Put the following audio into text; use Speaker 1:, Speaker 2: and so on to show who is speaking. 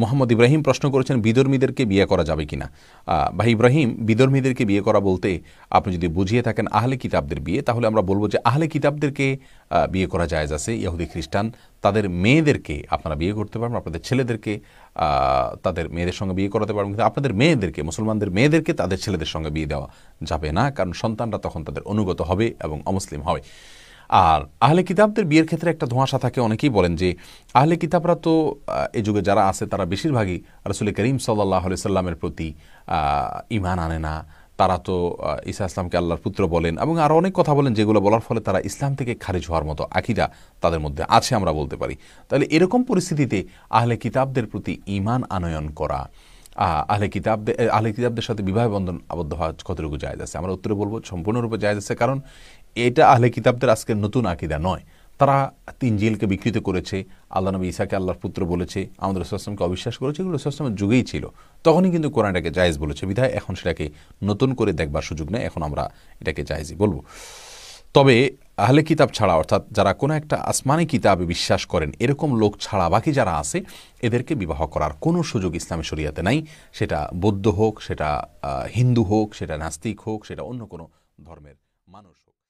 Speaker 1: মোহাম্মদ ইব্রাহিম প্রশ্ন করেছেন বিধর্মীদেরকে বিয়ে করা যাবে কিনা ভাই ইব্রাহিম বিধর্মীদেরকে বিয়ে করা বলতে আপনি যদি বুঝিয়ে থাকেন আহলে কিতাবদের বিয়ে তাহলে আমরা বলবো যে আহলে কিতাবদেরকে বিয়ে করা যায় আছে ইয়াহুদি খ্রিস্টান তাদের মেয়েদেরকে আপনারা বিয়ে করতে পারবেন আপনাদের ছেলেদেরকে তাদের মেয়েদের সঙ্গে বিয়ে করাতে পারবেন কিন্তু আপনাদের মেয়েদেরকে মুসলমানদের মেয়েদেরকে তাদের ছেলেদের সঙ্গে বিয়ে দেওয়া যাবে না কারণ সন্তানরা তখন তাদের অনুগত হবে এবং অমুসলিম হবে আর আহলে কিতাবদের বিয়ের ক্ষেত্রে একটা ধোঁয়াশা থাকে অনেকেই বলেন যে আহলে কিতাবরা তো এ যুগে যারা আছে তারা বেশিরভাগই রসুল করিম সাল্লাহ আলি সাল্লামের প্রতি ইমান আনে না তারা তো ঈসা ইসলামকে আল্লাহর পুত্র বলেন এবং আরও অনেক কথা বলেন যেগুলো বলার ফলে তারা ইসলাম থেকে খারিজ হওয়ার মতো আখিরা তাদের মধ্যে আছে আমরা বলতে পারি তাহলে এরকম পরিস্থিতিতে আহলে কিতাবদের প্রতি ইমান আনয়ন করা আহলে কিতাব আহলে কিতাবদের সাথে বিবাহ বন্ধন আবদ্ধ হওয়া কতটুকু জায়জ আছে আমরা উত্তরে বলবো সম্পূর্ণরূপে জায়জ আছে কারণ এটা আহলে কিতাবদের আজকে নতুন আকিদা নয় তারা তিন জিলকে বিকৃত করেছে আল্লাহ নবী ইসাকে আল্লাহর পুত্র বলেছে আমাদের রসুলামকে অবিশ্বাস করেছে এগুলো রসুলামের যুগেই ছিল তখনই কিন্তু কোরআন এটাকে জায়েজ বলেছে বিধায় এখন সেটাকে নতুন করে দেখবার সুযোগ নেই এখন আমরা এটাকে জায়েজই বলবো তবে আহলে কিতাব ছাড়া অর্থাৎ যারা কোনো একটা আসমানি কিতাবে বিশ্বাস করেন এরকম লোক ছাড়া বাকি যারা আছে এদেরকে বিবাহ করার কোনো সুযোগ ইসলামী শরিয়াতে নাই সেটা বৌদ্ধ হোক সেটা হিন্দু হোক সেটা নাস্তিক হোক সেটা অন্য কোনো ধর্মের মানুষ হোক